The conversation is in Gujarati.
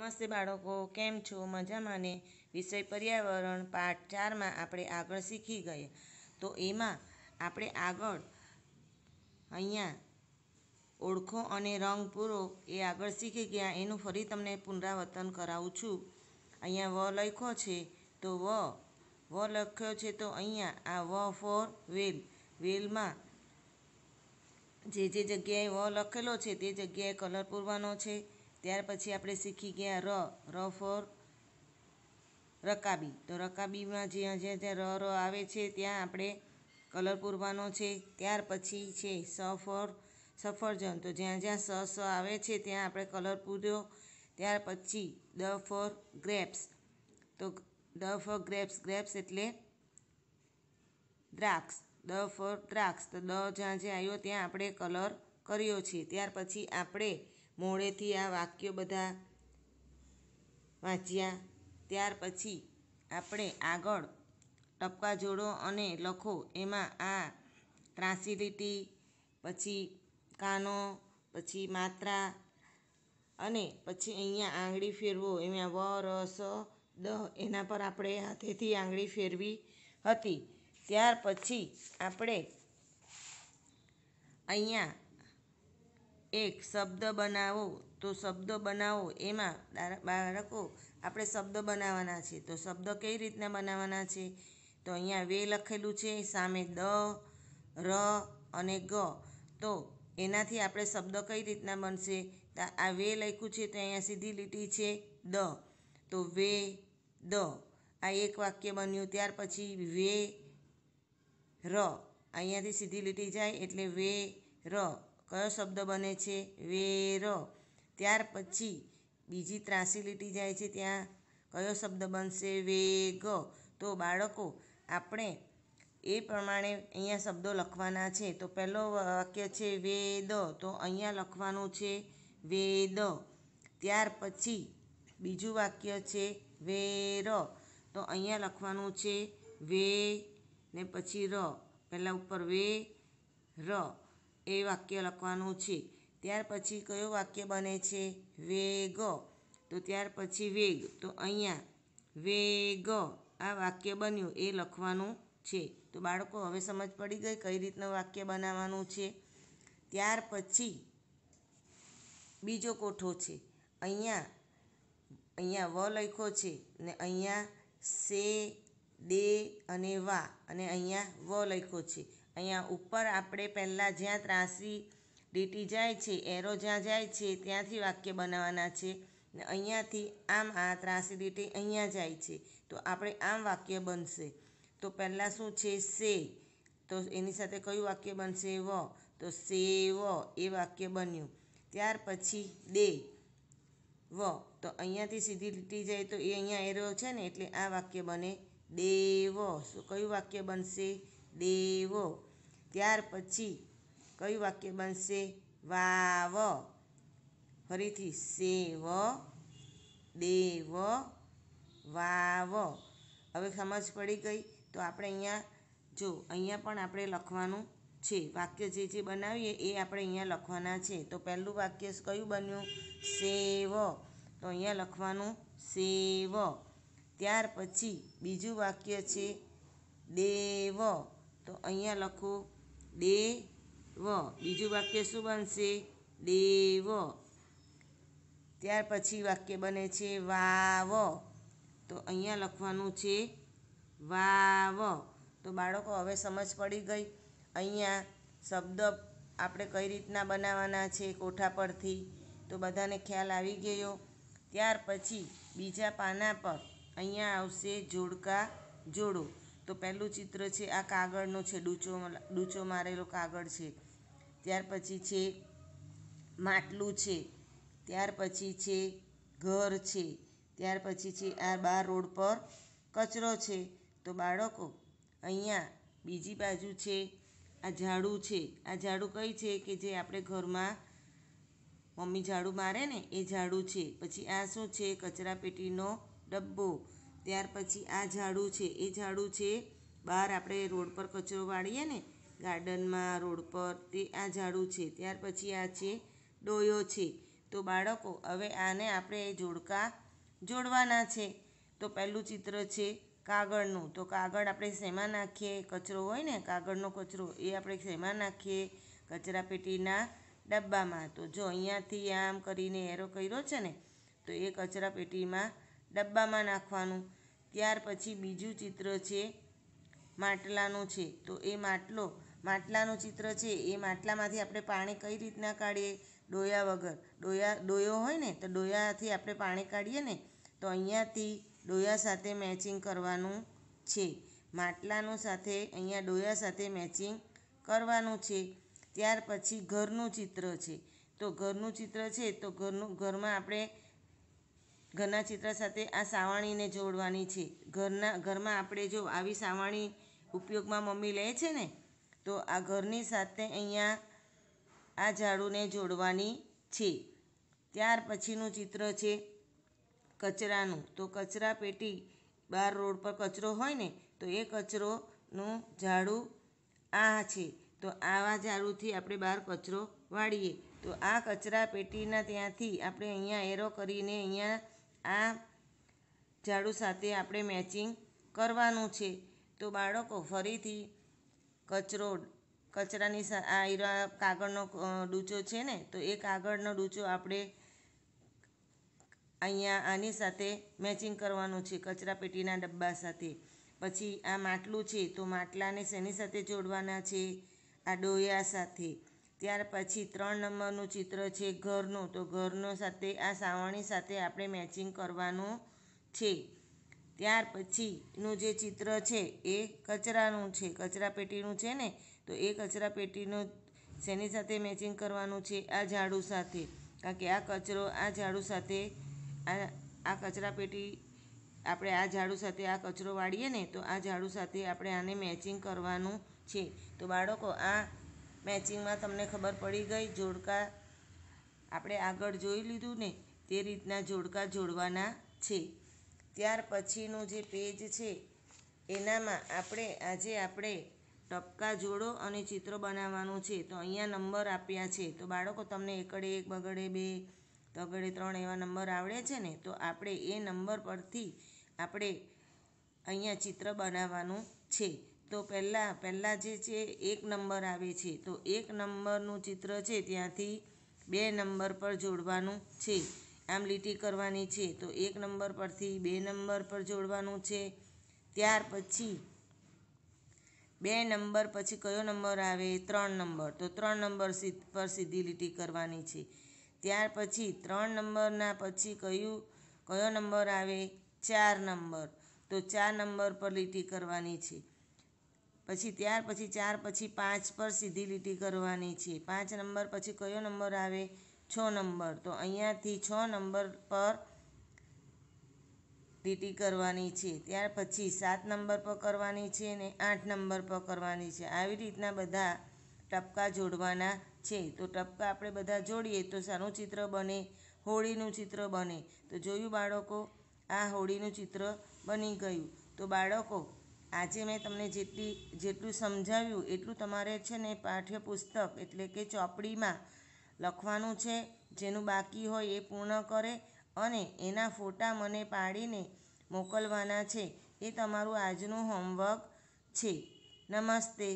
નમસ્તે બાળકો કેમ છો મજામાં ને વિષય પર્યાવરણ પાઠ ચારમાં આપણે આગળ શીખી ગયા તો એમાં આપણે આગળ અહીંયા ઓળખો અને રંગ પૂરો એ આગળ શીખી ગયા એનું ફરી તમને પુનરાવર્તન કરાવું છું અહીંયા વ લખ્યો છે તો વ વ લખ્યો છે તો અહીંયા આ વ ફોર વેલ વેલમાં જે જે જગ્યાએ વ લખેલો છે તે જગ્યાએ કલર પૂરવાનો છે ત્યાર પછી આપણે શીખી ગયા ર ર ફોર રકાબી તો રકાબીમાં જ્યાં જ્યાં જ્યાં ર ર આવે છે ત્યાં આપણે કલર પૂરવાનો છે ત્યાર પછી છે સ ફોર સફરજન તો જ્યાં જ્યાં સ સ આવે છે ત્યાં આપણે કલર પૂર્યો ત્યાર પછી ડ ફોર ગ્રેપ્સ તો ડ ફોર ગ્રેપ્સ ગ્રેપ્સ એટલે દ્રાક્ષ ડ ફોર દ્રાક્ષ તો દ જ્યાં જ્યાં આવ્યો ત્યાં આપણે કલર કર્યો છે ત્યાર પછી આપણે મોડેથી આ વાક્યો બધા વાંચ્યા ત્યાર પછી આપણે આગળ ટપકા જોડો અને લખો એમાં આ ત્રાસી પછી કાનો પછી માત્રા અને પછી અહીંયા આંગળી ફેરવો એમાં વ રસ દ એના પર આપણે હાથેથી આંગળી ફેરવી હતી ત્યાર પછી આપણે અહીંયા એક શબ્દ બનાવો તો શબ્દ બનાવો એમાં બાળકો આપણે શબ્દ બનાવવાના છે તો શબ્દ કઈ રીતના બનાવવાના છે તો અહીંયા વે લખેલું છે સામે દ ર અને ગ તો એનાથી આપણે શબ્દ કઈ રીતના બનશે તો આ વે લખ્યું છે તો અહીંયા સીધી લીટી છે દ તો વે દ આ એક વાક્ય બન્યું ત્યાર પછી વે ર અહીંયાથી સીધી લીટી જાય એટલે વે ર કયો શબ્દ બને છે વેર ત્યાર પછી બીજી ત્રાસી લીટી જાય છે ત્યાં કયો શબ્દ બનશે વેગ તો બાળકો આપણે એ પ્રમાણે અહીંયા શબ્દો લખવાના છે તો પહેલો વાક્ય છે વેદ તો અહીંયા લખવાનું છે વેદ ત્યાર પછી બીજું વાક્ય છે વેર તો અહીંયા લખવાનું છે વે ને પછી ર પહેલાં ઉપર વે ર એ વાક્ય લખવાનું છે ત્યાર પછી કયું વાક્ય બને છે વેગ તો ત્યાર પછી વેગ તો અહીંયા વેગ આ વાક્ય બન્યું એ લખવાનું છે તો બાળકો હવે સમજ પડી ગઈ કઈ રીતનું વાક્ય બનાવવાનું છે ત્યાર પછી બીજો કોઠો છે અહીંયા અહીંયા વ લખ્યો છે ને અહીંયા સે દે અને વા અને અહીંયા વ લખ્યો છે અહીંયા ઉપર આપણે પહેલાં જ્યાં ત્રાસી લીટી જાય છે એરો જ્યાં જાય છે ત્યાંથી વાક્ય બનાવવાના છે ને અહીંયાથી આમ આ ત્રાસી લીટી અહીંયા જાય છે તો આપણે આમ વાક્ય બનશે તો પહેલાં શું છે સે તો એની સાથે કયું વાક્ય બનશે વ તો સે વ એ વાક્ય બન્યું ત્યાર પછી દે વ તો અહીંયાથી સીધી લીટી જાય તો એ અહીંયા એરો છે ને એટલે આ વાક્ય બને દેવ કયું વાક્ય બનશે દેવો ત્યાર પછી કયું વાક્ય બનશે વાવ ફરીથી સેવ દેવ વાવ હવે સમજ પડી ગઈ તો આપણે અહીંયા જો અહીંયા પણ આપણે લખવાનું છે વાક્ય જે જે બનાવીએ એ આપણે અહીંયા લખવાના છે તો પહેલું વાક્ય કયું બન્યું સેવ તો અહીંયા લખવાનું સેવ ત્યાર પછી બીજું વાક્ય છે દેવ તો અહીંયા લખો દેવ બીજું વાક્ય શું બનશે દેવ ત્યાર પછી વાક્ય બને છે વાવ તો અહીંયા લખવાનું છે વાવ તો બાળકો હવે સમજ પડી ગઈ અહીંયા શબ્દ આપણે કઈ રીતના બનાવવાના છે કોઠા પરથી તો બધાને ખ્યાલ આવી ગયો ત્યાર પછી બીજા પાના પર અહીંયા આવશે જોડકા જોડો તો પહેલું ચિત્ર છે આ કાગળનો છે ડૂચો ડૂચો મારેલો કાગળ છે ત્યાર પછી છે માટલું છે ત્યાર પછી છે ઘર છે ત્યાર પછી છે આ બાર રોડ પર કચરો છે તો બાળકો અહીંયા બીજી બાજુ છે આ ઝાડુ છે આ ઝાડુ કઈ છે કે જે આપણે ઘરમાં મમ્મી ઝાડુ મારે ને એ ઝાડુ છે પછી આ શું છે કચરાપેટીનો ડબ્બો ત્યાર પછી આ ઝાડું છે એ ઝાડુ છે બહાર આપણે રોડ પર કચરો વાળીએ ને ગાર્ડનમાં રોડ પર તે આ ઝાડુ છે ત્યાર પછી આ છે ડોયો છે તો બાળકો હવે આને આપણે જોડકા જોડવાના છે તો પહેલું ચિત્ર છે કાગળનું તો કાગળ આપણે શેમાં નાખીએ કચરો હોય ને કાગળનો કચરો એ આપણે શેમાં નાખીએ કચરાપેટીના ડબ્બામાં તો જો અહીંયાથી આમ કરીને એરો કર્યો છે ને તો એ કચરાપેટીમાં ડબ્બામાં નાખવાનું ત્યાર પછી બીજું ચિત્ર છે માટલાનું છે તો એ માટલો માટલાનું ચિત્ર છે એ માટલામાંથી આપણે પાણી કઈ રીતના કાઢીએ ડોયા વગર ડોયા ડોયો હોય ને તો ડોયાથી આપણે પાણી કાઢીએ ને તો અહીંયાથી ડોયા સાથે મેચિંગ કરવાનું છે માટલાનું સાથે અહીંયા ડોયા સાથે મેચિંગ કરવાનું છે ત્યાર પછી ઘરનું ચિત્ર છે તો ઘરનું ચિત્ર છે તો ઘરનું ઘરમાં આપણે ઘરના ચિત્ર સાથે આ સાવાણીને જોડવાની છે ઘરના ઘરમાં આપણે જો આવી સાવાણી ઉપયોગમાં મમ્મી લે છે ને તો આ ઘરની સાથે અહીંયા આ ઝાડુને જોડવાની છે ત્યાર પછીનું ચિત્ર છે કચરાનું તો કચરા પેટી બહાર રોડ પર કચરો હોય ને તો એ કચરોનું ઝાડુ આ છે તો આવા ઝાડુથી આપણે બહાર કચરો વાળીએ તો આ કચરા પેટીના ત્યાંથી આપણે અહીંયા એરો કરીને અહીંયા આ ઝાડુ સાથે આપણે મેચિંગ કરવાનું છે તો બાળકો ફરીથી કચરો કચરાની આ ઈરા કાગળનો ડૂચો છે ને તો એ કાગળનો ડૂચો આપણે અહીંયા આની સાથે મેચિંગ કરવાનું છે કચરા પેટીના ડબ્બા સાથે પછી આ માટલું છે તો માટલાને શેની સાથે જોડવાના છે આ ડોયા સાથે ત્યાર પછી ત્રણ નંબરનું ચિત્ર છે ઘરનું તો ઘરનો સાથે આ સાવણી સાથે આપણે મેચિંગ કરવાનું છે ત્યાર પછીનું જે ચિત્ર છે એ કચરાનું છે કચરાપેટીનું છે ને તો એ કચરાપેટીનું શેની સાથે મેચિંગ કરવાનું છે આ ઝાડુ સાથે કારણ કે આ કચરો આ ઝાડુ સાથે આ આ કચરાપેટી આપણે આ ઝાડુ સાથે આ કચરો વાળીએ ને તો આ ઝાડુ સાથે આપણે આને મેચિંગ કરવાનું છે તો બાળકો આ મેચિંગમાં તમને ખબર પડી ગઈ જોડકા આપણે આગળ જોઈ લીધું ને તે રીતના જોડકા જોડવાના છે ત્યાર પછીનું જે પેજ છે એનામાં આપણે આજે આપણે ટપકા જોડો અને ચિત્ર બનાવવાનું છે તો અહીંયા નંબર આપ્યા છે તો બાળકો તમને એકડે એક બગડે બે તગડે ત્રણ એવા નંબર આવડે છે ને તો આપણે એ નંબર પરથી આપણે અહીંયા ચિત્ર બનાવવાનું છે તો પહેલાં પહેલાં જે છે એક નંબર આવે છે તો એક નંબરનું ચિત્ર છે ત્યાંથી બે નંબર પર જોડવાનું છે આમ લીટી કરવાની છે તો એક નંબર પરથી બે નંબર પર જોડવાનું છે ત્યાર પછી બે નંબર પછી કયો નંબર આવે ત્રણ નંબર તો ત્રણ નંબર પર સીધી લીટી કરવાની છે ત્યાર પછી ત્રણ નંબરના પછી કયું કયો નંબર આવે ચાર નંબર તો ચાર નંબર પર લીટી કરવાની છે પછી ત્યાર પછી ચાર પછી પાંચ પર સીધી લીટી કરવાની છે પાંચ નંબર પછી કયો નંબર આવે છ નંબર તો અહીંયાથી છ નંબર પર લીટી કરવાની છે ત્યાર પછી સાત નંબર પર કરવાની છે ને આઠ નંબર પર કરવાની છે આવી રીતના બધા ટપકા જોડવાના છે તો ટપકા આપણે બધા જોડીએ તો સારું ચિત્ર બને હોળીનું ચિત્ર બને તો જોયું બાળકો આ હોળીનું ચિત્ર બની ગયું તો બાળકો આજે મેં તમને જેટલી જેટલું સમજાવ્યું એટલું તમારે છે ને પાઠ્યપુસ્તક એટલે કે ચોપડીમાં લખવાનું છે જેનું બાકી હોય એ પૂર્ણ કરે અને એના ફોટા મને પાડીને મોકલવાના છે એ તમારું આજનું હોમવર્ક છે નમસ્તે